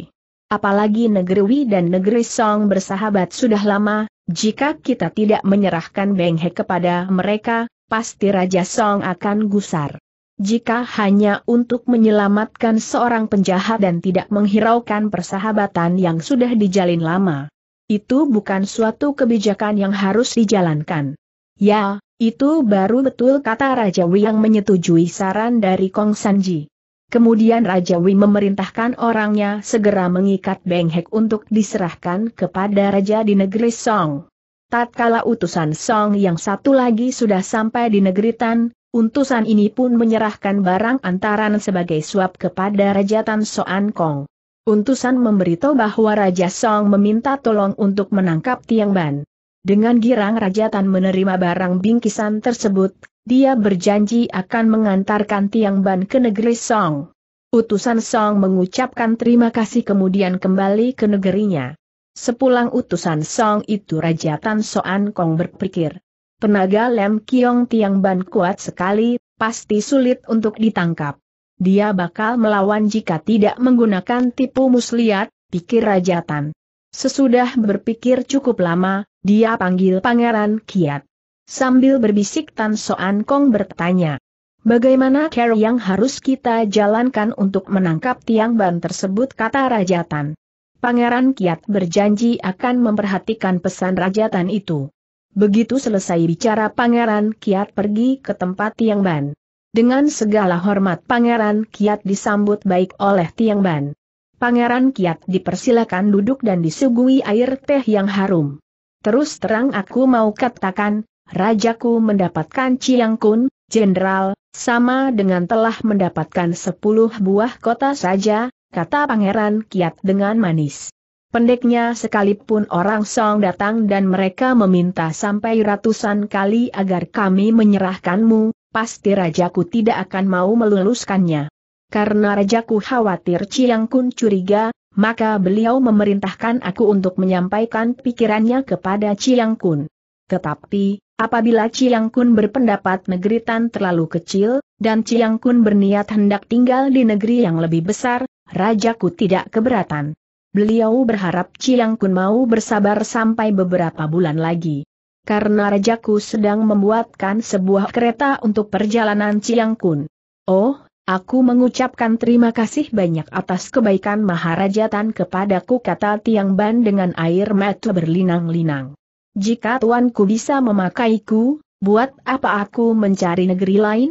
Apalagi negeri Wei dan negeri Song bersahabat sudah lama, jika kita tidak menyerahkan Beng He kepada mereka, pasti Raja Song akan gusar. Jika hanya untuk menyelamatkan seorang penjahat dan tidak menghiraukan persahabatan yang sudah dijalin lama. Itu bukan suatu kebijakan yang harus dijalankan. Ya, itu baru betul kata Raja Wei yang menyetujui saran dari Kong Sanji. Kemudian Raja Wei memerintahkan orangnya segera mengikat Benghek untuk diserahkan kepada Raja di negeri Song. Tatkala utusan Song yang satu lagi sudah sampai di negeri Tan, Untusan ini pun menyerahkan barang antaran sebagai suap kepada Raja Tan Soan Kong. Untusan memberitahu bahwa Raja Song meminta tolong untuk menangkap Tiang Ban. Dengan girang Raja Tan menerima barang bingkisan tersebut, dia berjanji akan mengantarkan Tiang Ban ke negeri Song. Utusan Song mengucapkan terima kasih kemudian kembali ke negerinya. Sepulang utusan Song itu Raja Tan Soan Kong berpikir, Tenaga Lem Kiong Tiang Ban kuat sekali, pasti sulit untuk ditangkap. Dia bakal melawan jika tidak menggunakan tipu muslihat, pikir Rajatan. Sesudah berpikir cukup lama, dia panggil Pangeran Kiat. Sambil berbisik Tan Soan Kong bertanya, Bagaimana cara yang harus kita jalankan untuk menangkap Tiang Ban tersebut kata Rajatan. Pangeran Kiat berjanji akan memperhatikan pesan Rajatan itu. Begitu selesai bicara Pangeran Kiat pergi ke tempat Tiang Ban. Dengan segala hormat Pangeran Kiat disambut baik oleh Tiang Ban. Pangeran Kiat dipersilakan duduk dan disuguhi air teh yang harum. Terus terang aku mau katakan, Rajaku mendapatkan Ciang Kun, Jenderal, sama dengan telah mendapatkan sepuluh buah kota saja, kata Pangeran Kiat dengan manis. Pendeknya sekalipun orang Song datang dan mereka meminta sampai ratusan kali agar kami menyerahkanmu, pasti rajaku tidak akan mau meluluskannya. Karena rajaku khawatir Chiang Kun curiga, maka beliau memerintahkan aku untuk menyampaikan pikirannya kepada Chiang Kun. Tetapi, apabila Chiang Kun berpendapat negeri Tan terlalu kecil, dan Chiang Kun berniat hendak tinggal di negeri yang lebih besar, rajaku tidak keberatan. Beliau berharap Chiang Kun mau bersabar sampai beberapa bulan lagi. Karena Rajaku sedang membuatkan sebuah kereta untuk perjalanan Chiang Kun. Oh, aku mengucapkan terima kasih banyak atas kebaikan Maharaja Tan kepadaku kata Tiang Ban dengan air mata berlinang-linang. Jika tuanku bisa memakaiku, buat apa aku mencari negeri lain?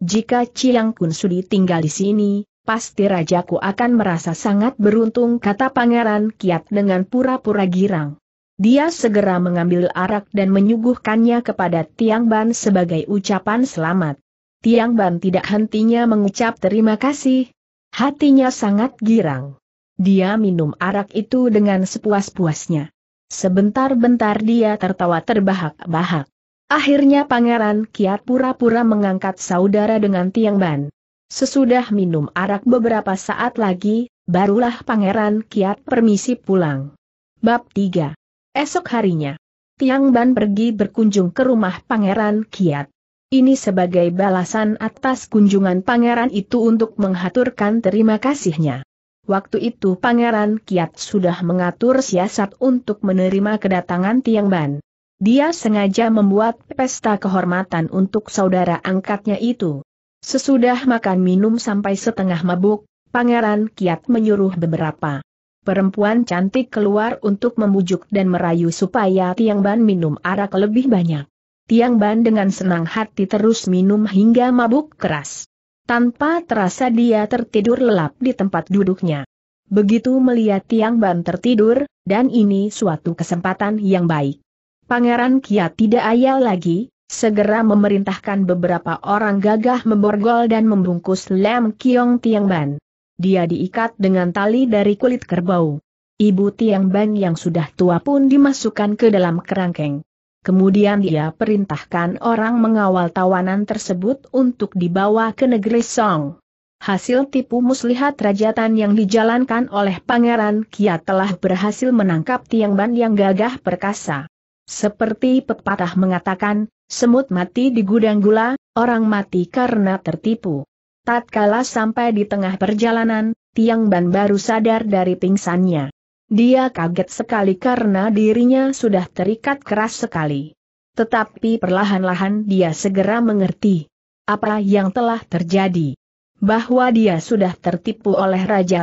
Jika Chiang Kun sudi tinggal di sini, pasti rajaku akan merasa sangat beruntung kata Pangeran Kiat dengan pura-pura girang. Dia segera mengambil arak dan menyuguhkannya kepada Tiang Ban sebagai ucapan selamat. Tiang Ban tidak hentinya mengucap terima kasih. Hatinya sangat girang. Dia minum arak itu dengan sepuas-puasnya. Sebentar-bentar dia tertawa terbahak-bahak. Akhirnya Pangeran Kiat pura-pura mengangkat saudara dengan Tiang Ban. Sesudah minum arak beberapa saat lagi, barulah Pangeran Kiat permisi pulang. Bab 3 Esok harinya, Tiang Ban pergi berkunjung ke rumah Pangeran Kiat. Ini sebagai balasan atas kunjungan pangeran itu untuk menghaturkan terima kasihnya. Waktu itu pangeran Kiat sudah mengatur siasat untuk menerima kedatangan Tiang Ban. Dia sengaja membuat pesta kehormatan untuk saudara angkatnya itu. Sesudah makan minum sampai setengah mabuk, Pangeran Kiat menyuruh beberapa perempuan cantik keluar untuk membujuk dan merayu supaya Tiang Ban minum arak lebih banyak. Tiang Ban dengan senang hati terus minum hingga mabuk keras. Tanpa terasa dia tertidur lelap di tempat duduknya. Begitu melihat Tiang Ban tertidur, dan ini suatu kesempatan yang baik. Pangeran kiat tidak ayal lagi, segera memerintahkan beberapa orang gagah memborgol dan membungkus Lam Kiong Ban. Dia diikat dengan tali dari kulit kerbau. Ibu Ban yang sudah tua pun dimasukkan ke dalam kerangkeng. Kemudian dia perintahkan orang mengawal tawanan tersebut untuk dibawa ke negeri Song. Hasil tipu muslihat rajatan yang dijalankan oleh Pangeran Kia telah berhasil menangkap Ban yang gagah perkasa. Seperti pepatah mengatakan, semut mati di gudang gula, orang mati karena tertipu. Tatkala sampai di tengah perjalanan, Tiang Ban baru sadar dari pingsannya. Dia kaget sekali karena dirinya sudah terikat keras sekali. Tetapi perlahan-lahan dia segera mengerti apa yang telah terjadi. Bahwa dia sudah tertipu oleh Raja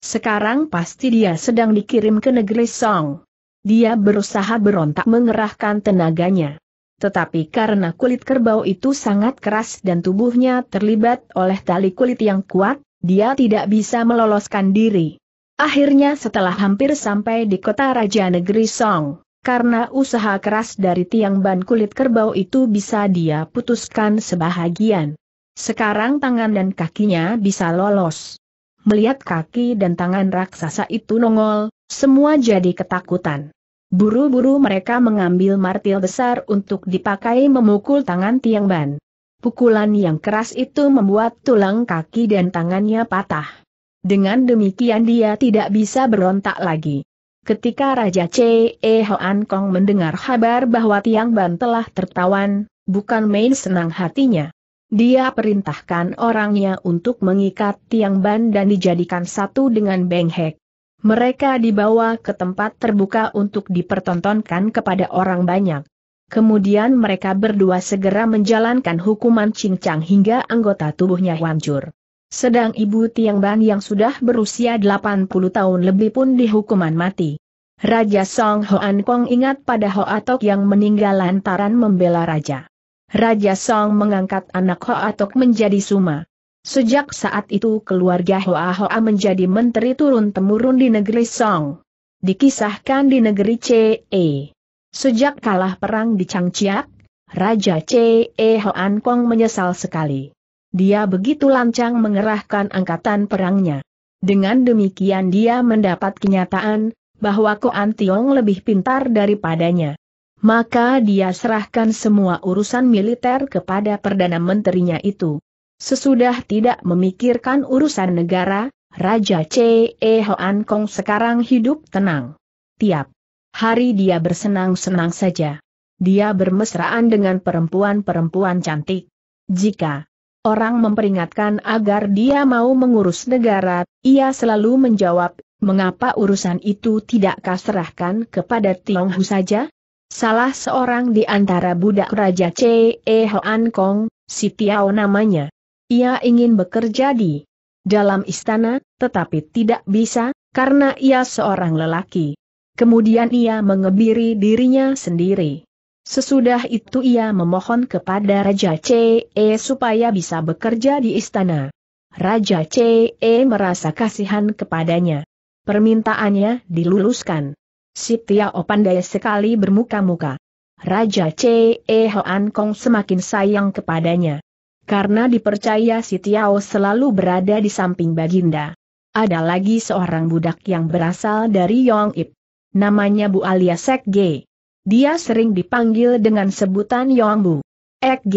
Sekarang pasti dia sedang dikirim ke negeri Song. Dia berusaha berontak mengerahkan tenaganya. Tetapi karena kulit kerbau itu sangat keras dan tubuhnya terlibat oleh tali kulit yang kuat, dia tidak bisa meloloskan diri. Akhirnya setelah hampir sampai di kota Raja Negeri Song, karena usaha keras dari tiang ban kulit kerbau itu bisa dia putuskan sebahagian. Sekarang tangan dan kakinya bisa lolos. Melihat kaki dan tangan raksasa itu nongol, semua jadi ketakutan. Buru-buru mereka mengambil martil besar untuk dipakai memukul tangan Tiang Ban. Pukulan yang keras itu membuat tulang kaki dan tangannya patah. Dengan demikian dia tidak bisa berontak lagi. Ketika Raja C.E. Hoan Kong mendengar kabar bahwa Tiang Ban telah tertawan, bukan main senang hatinya. Dia perintahkan orangnya untuk mengikat Tiang Ban dan dijadikan satu dengan Beng Hek. Mereka dibawa ke tempat terbuka untuk dipertontonkan kepada orang banyak. Kemudian mereka berdua segera menjalankan hukuman cincang hingga anggota tubuhnya hancur. Sedang ibu Tiang Ban yang sudah berusia 80 tahun lebih pun dihukuman mati. Raja Song Hoan Kong ingat pada Hoatok yang meninggal lantaran membela raja. Raja Song mengangkat anak Hoatok menjadi sumah. Sejak saat itu keluarga Hoa Hoa menjadi menteri turun-temurun di negeri Song. Dikisahkan di negeri CE. Sejak kalah perang di Changciak, Raja CE Hoan Kong menyesal sekali. Dia begitu lancang mengerahkan angkatan perangnya. Dengan demikian dia mendapat kenyataan, bahwa Koan Tiong lebih pintar daripadanya. Maka dia serahkan semua urusan militer kepada Perdana Menterinya itu. Sesudah tidak memikirkan urusan negara, Raja C.E. Hoan Kong sekarang hidup tenang. Tiap hari dia bersenang-senang saja. Dia bermesraan dengan perempuan-perempuan cantik. Jika orang memperingatkan agar dia mau mengurus negara, ia selalu menjawab, mengapa urusan itu tidak kaserahkan kepada Tionghu saja? Salah seorang di antara budak Raja C.E. Hoan Kong, si Tiao namanya, ia ingin bekerja di dalam istana, tetapi tidak bisa, karena ia seorang lelaki. Kemudian ia mengebiri dirinya sendiri. Sesudah itu ia memohon kepada Raja CE supaya bisa bekerja di istana. Raja CE merasa kasihan kepadanya. Permintaannya diluluskan. Sitia Opandaya sekali bermuka-muka. Raja CE Hoan Kong semakin sayang kepadanya karena dipercaya si Tiao selalu berada di samping Baginda. Ada lagi seorang budak yang berasal dari Yong Ip. Namanya Bu Alia Sek G. Dia sering dipanggil dengan sebutan Yong Bu. Ek G.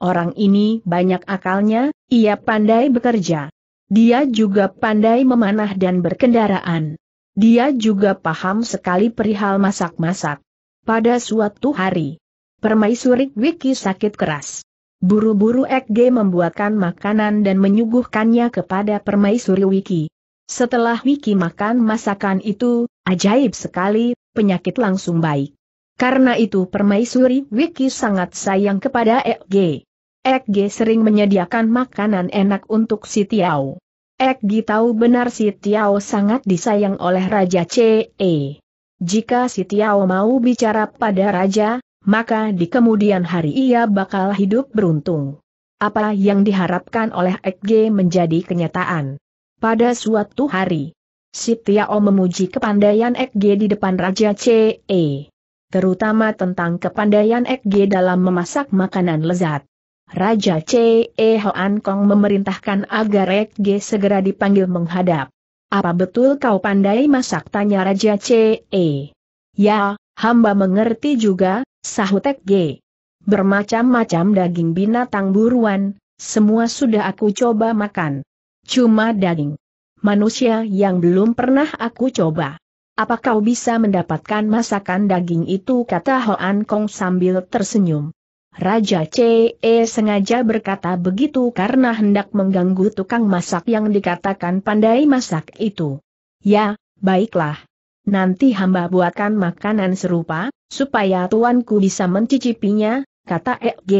Orang ini banyak akalnya, ia pandai bekerja. Dia juga pandai memanah dan berkendaraan. Dia juga paham sekali perihal masak-masak. Pada suatu hari, permaisuri Wiki sakit keras. Buru-buru XG membuatkan makanan dan menyuguhkannya kepada permaisuri Wiki. Setelah Wiki makan masakan itu, ajaib sekali, penyakit langsung baik. Karena itu permaisuri Wiki sangat sayang kepada XG. XG sering menyediakan makanan enak untuk si Tiao. XG tahu benar si Tiao sangat disayang oleh Raja CE. Jika si Tiao mau bicara pada Raja, maka di kemudian hari ia bakal hidup beruntung. Apa yang diharapkan oleh Ekge menjadi kenyataan. Pada suatu hari, Sitiao memuji kepandaian Ekge di depan Raja CE. Terutama tentang kepandaian Ekge dalam memasak makanan lezat. Raja CE Hoan Kong memerintahkan agar Ekge segera dipanggil menghadap. Apa betul kau pandai masak? Tanya Raja CE. Ya, hamba mengerti juga, Sahutek G. Bermacam-macam daging binatang buruan, semua sudah aku coba makan. Cuma daging manusia yang belum pernah aku coba. Apa kau bisa mendapatkan masakan daging itu kata Hoan Kong sambil tersenyum. Raja CE sengaja berkata begitu karena hendak mengganggu tukang masak yang dikatakan pandai masak itu. Ya, baiklah. Nanti hamba buatkan makanan serupa, supaya tuanku bisa mencicipinya, kata E.G.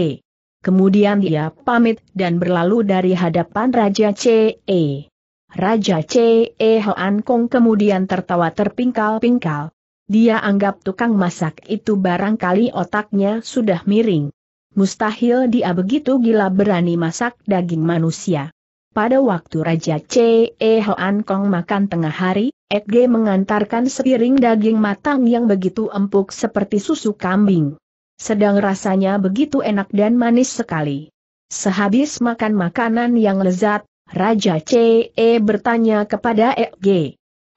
Kemudian dia pamit dan berlalu dari hadapan Raja C.E. E. Raja C.E. E Hoan Kong kemudian tertawa terpingkal-pingkal. Dia anggap tukang masak itu barangkali otaknya sudah miring. Mustahil dia begitu gila berani masak daging manusia. Pada waktu Raja C C.E. Hoan Kong makan tengah hari, Ek G mengantarkan sepiring daging matang yang begitu empuk seperti susu kambing. Sedang rasanya begitu enak dan manis sekali. Sehabis makan makanan yang lezat, Raja C E bertanya kepada Ek G.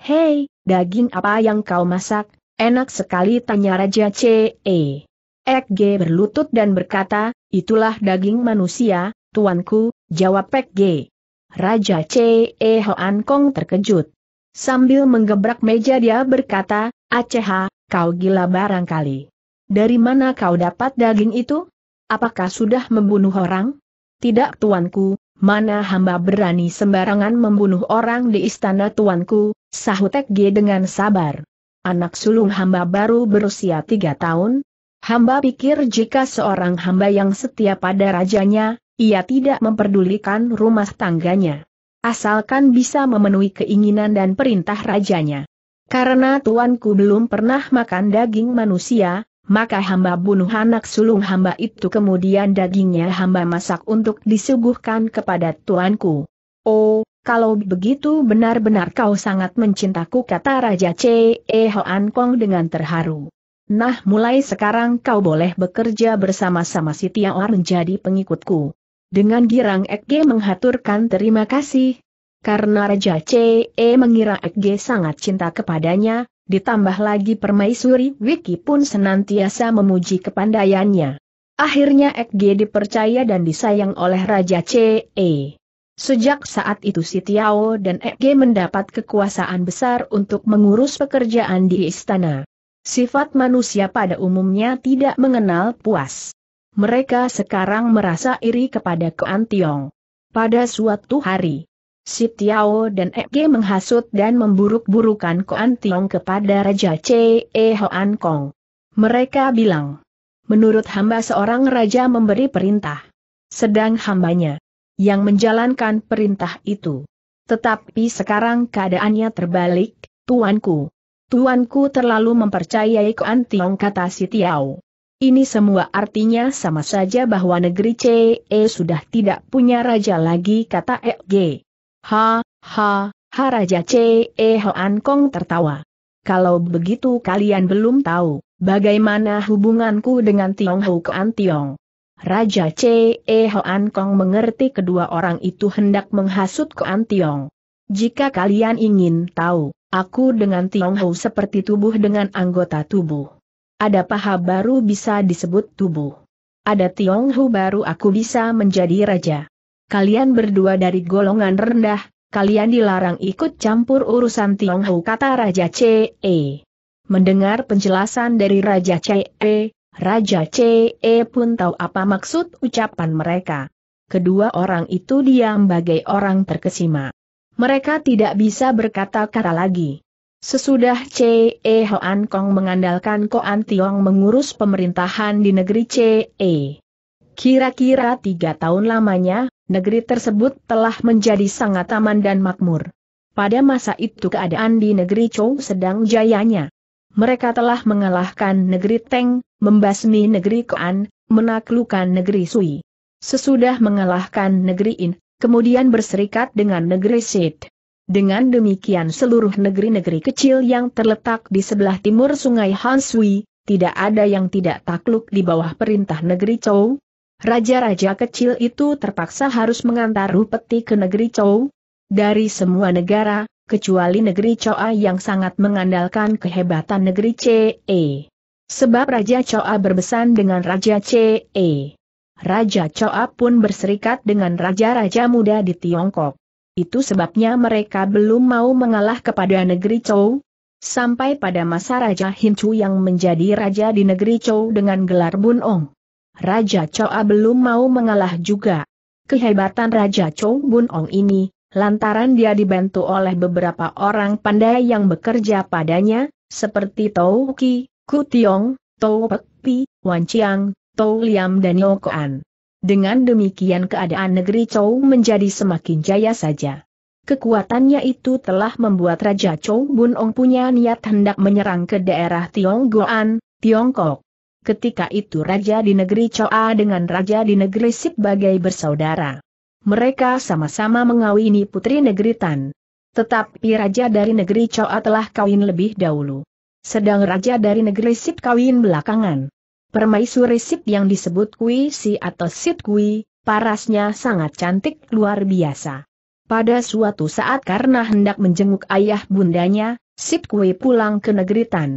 Hei, daging apa yang kau masak? Enak sekali tanya Raja C.E. E. Ek G berlutut dan berkata, itulah daging manusia, tuanku, jawab Ek G. Raja Che E. Hoan Kong terkejut. Sambil menggebrak meja dia berkata, Aceha, kau gila barangkali. Dari mana kau dapat daging itu? Apakah sudah membunuh orang? Tidak tuanku, mana hamba berani sembarangan membunuh orang di istana tuanku, Sahutek G dengan sabar. Anak sulung hamba baru berusia tiga tahun. Hamba pikir jika seorang hamba yang setia pada rajanya, ia tidak memperdulikan rumah tangganya. Asalkan bisa memenuhi keinginan dan perintah rajanya. Karena tuanku belum pernah makan daging manusia, maka hamba bunuh anak sulung hamba itu kemudian dagingnya hamba masak untuk disuguhkan kepada tuanku. Oh, kalau begitu benar-benar kau sangat mencintaku kata Raja C. E. Hoan Kong dengan terharu. Nah mulai sekarang kau boleh bekerja bersama-sama si Tiawar menjadi pengikutku. Dengan girang XG menghaturkan terima kasih. Karena Raja CE mengira XG sangat cinta kepadanya, ditambah lagi permaisuri Wiki pun senantiasa memuji kepandaiannya. Akhirnya XG dipercaya dan disayang oleh Raja CE. Sejak saat itu si dan XG mendapat kekuasaan besar untuk mengurus pekerjaan di istana. Sifat manusia pada umumnya tidak mengenal puas mereka sekarang merasa iri kepada Koan Tiong. Pada suatu hari, Si Tiao dan Ege menghasut dan memburuk-burukan Koan Tiong kepada Raja Che E. Hoan Kong. Mereka bilang, menurut hamba seorang raja memberi perintah. Sedang hambanya, yang menjalankan perintah itu. Tetapi sekarang keadaannya terbalik, tuanku. Tuanku terlalu mempercayai Koan Tiong kata Si Tiao. Ini semua artinya sama saja bahwa negeri CE sudah tidak punya raja lagi kata EG. Ha, ha, ha Raja CE Hoan Kong tertawa. Kalau begitu kalian belum tahu, bagaimana hubunganku dengan Tiong Hou Kuan Tiong. Raja CE Hoan Kong mengerti kedua orang itu hendak menghasut Kuan Tiong. Jika kalian ingin tahu, aku dengan Tiong Hou seperti tubuh dengan anggota tubuh. Ada paha baru bisa disebut tubuh. Ada Tionghu baru aku bisa menjadi raja. Kalian berdua dari golongan rendah, kalian dilarang ikut campur urusan Tionghu kata Raja C.E. Mendengar penjelasan dari Raja C.E., Raja C.E pun tahu apa maksud ucapan mereka. Kedua orang itu diam bagai orang terkesima. Mereka tidak bisa berkata-kata lagi. Sesudah C.E. Hoan Kong mengandalkan Koan Tiong mengurus pemerintahan di negeri C.E. Kira-kira tiga tahun lamanya, negeri tersebut telah menjadi sangat aman dan makmur. Pada masa itu keadaan di negeri Chou sedang jayanya. Mereka telah mengalahkan negeri Teng, membasmi negeri Koan, menaklukkan negeri Sui. Sesudah mengalahkan negeri In, kemudian berserikat dengan negeri Sid. Dengan demikian seluruh negeri-negeri kecil yang terletak di sebelah timur sungai Hansui, tidak ada yang tidak takluk di bawah perintah negeri Chou. Raja-raja kecil itu terpaksa harus mengantar peti ke negeri Chou. Dari semua negara, kecuali negeri Choa yang sangat mengandalkan kehebatan negeri CE. Sebab Raja Choa berbesan dengan Raja CE. Raja Choa pun berserikat dengan raja-raja muda di Tiongkok. Itu sebabnya mereka belum mau mengalah kepada negeri Chou. Sampai pada masa Raja Hincu yang menjadi raja di negeri Chou dengan gelar Bun Ong. Raja Choa belum mau mengalah juga. Kehebatan Raja Chou Bun Ong ini, lantaran dia dibantu oleh beberapa orang pandai yang bekerja padanya, seperti Tau Ki, Ku Tiong, Tau Pek Pi, Wan Chiang, Tau Liam dan Yoko An. Dengan demikian keadaan negeri Chou menjadi semakin jaya saja. Kekuatannya itu telah membuat Raja Chou Bun Ong punya niat hendak menyerang ke daerah Tionggoan, Tiongkok. Ketika itu Raja di negeri Choa dengan Raja di negeri Sip bagai bersaudara. Mereka sama-sama mengawini putri negeri Tan. Tetapi Raja dari negeri Choa telah kawin lebih dahulu. Sedang Raja dari negeri Sip kawin belakangan. Permaisuri Sit yang disebut Kui Si atau Sit Kui, parasnya sangat cantik luar biasa. Pada suatu saat karena hendak menjenguk ayah bundanya, Sit Kui pulang ke negeri Tan.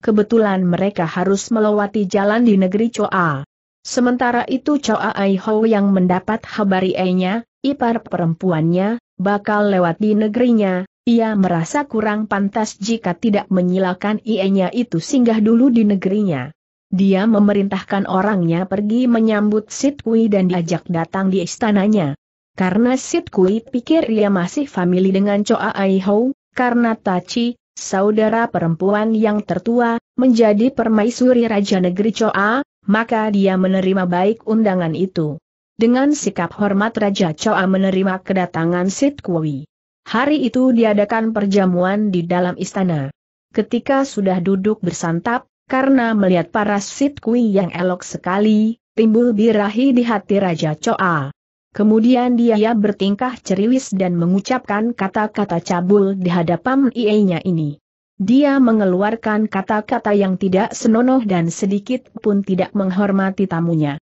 Kebetulan mereka harus melewati jalan di negeri Choa. Sementara itu Choa Ai Ho yang mendapat habari nya, ipar perempuannya, bakal lewat di negerinya, ia merasa kurang pantas jika tidak menyilakan Enya itu singgah dulu di negerinya. Dia memerintahkan orangnya pergi menyambut Sit Kui dan diajak datang di istananya. Karena Sit Kui pikir ia masih famili dengan Choa Ai Hou, karena Tachi, saudara perempuan yang tertua, menjadi permaisuri Raja Negeri Choa, maka dia menerima baik undangan itu. Dengan sikap hormat Raja Choa menerima kedatangan Sit Kui. Hari itu diadakan perjamuan di dalam istana. Ketika sudah duduk bersantap, karena melihat parasit kui yang elok sekali, timbul birahi di hati Raja Choa. Kemudian dia bertingkah ceriwis dan mengucapkan kata-kata cabul di hadapan ilya-nya ini. Dia mengeluarkan kata-kata yang tidak senonoh dan sedikit pun tidak menghormati tamunya.